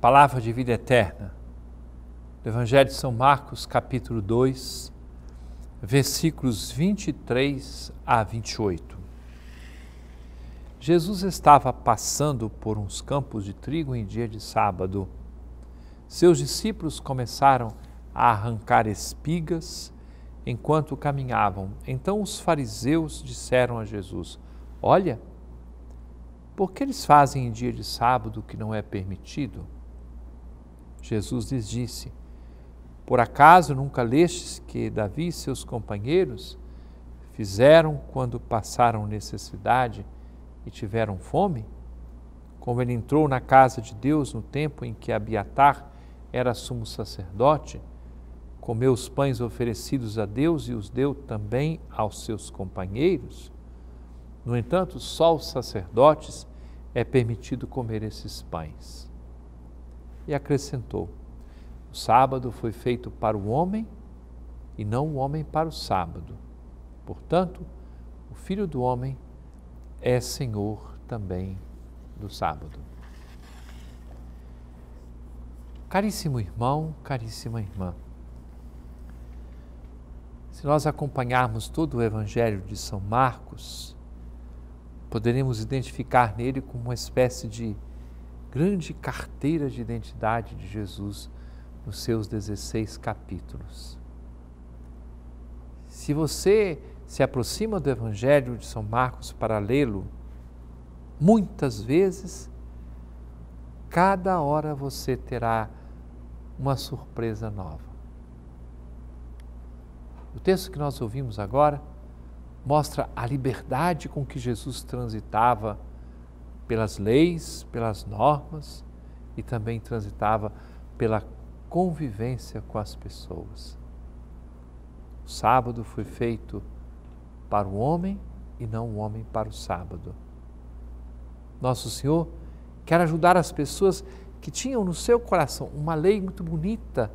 palavra de vida eterna, do Evangelho de São Marcos, capítulo 2, versículos 23 a 28. Jesus estava passando por uns campos de trigo em dia de sábado. Seus discípulos começaram a arrancar espigas enquanto caminhavam. Então os fariseus disseram a Jesus: Olha, por que eles fazem em dia de sábado o que não é permitido? Jesus lhes disse: Por acaso nunca lestes que Davi e seus companheiros fizeram quando passaram necessidade e tiveram fome? Como ele entrou na casa de Deus no tempo em que Abiatar era sumo sacerdote, comeu os pães oferecidos a Deus e os deu também aos seus companheiros? No entanto, só os sacerdotes é permitido comer esses pães e acrescentou: O sábado foi feito para o homem e não o homem para o sábado. Portanto, o filho do homem é senhor também do sábado. Caríssimo irmão, caríssima irmã, se nós acompanharmos todo o Evangelho de São Marcos, poderemos identificar nele como uma espécie de grande carteira de identidade de Jesus nos seus 16 capítulos. Se você se aproxima do Evangelho de São Marcos para lê-lo, muitas vezes, cada hora você terá uma surpresa nova. O texto que nós ouvimos agora mostra a liberdade com que Jesus transitava pelas leis, pelas normas e também transitava pela convivência com as pessoas. O sábado foi feito para o homem e não o homem para o sábado. Nosso Senhor quer ajudar as pessoas que tinham no seu coração uma lei muito bonita,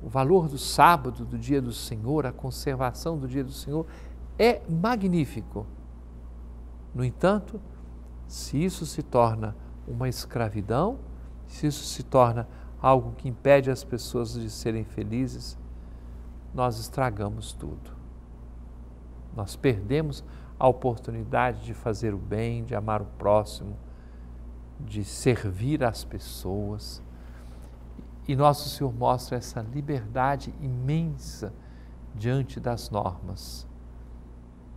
o valor do sábado, do dia do Senhor, a conservação do dia do Senhor é magnífico. No entanto, se isso se torna uma escravidão, se isso se torna algo que impede as pessoas de serem felizes, nós estragamos tudo. Nós perdemos a oportunidade de fazer o bem, de amar o próximo, de servir as pessoas. E nosso Senhor mostra essa liberdade imensa diante das normas.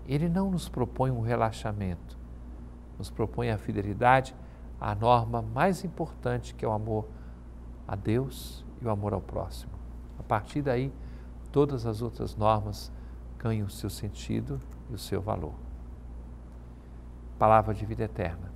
Ele não nos propõe um relaxamento, nos propõe a fidelidade à norma mais importante que é o amor a Deus e o amor ao próximo. A partir daí, todas as outras normas ganham o seu sentido e o seu valor. Palavra de vida eterna.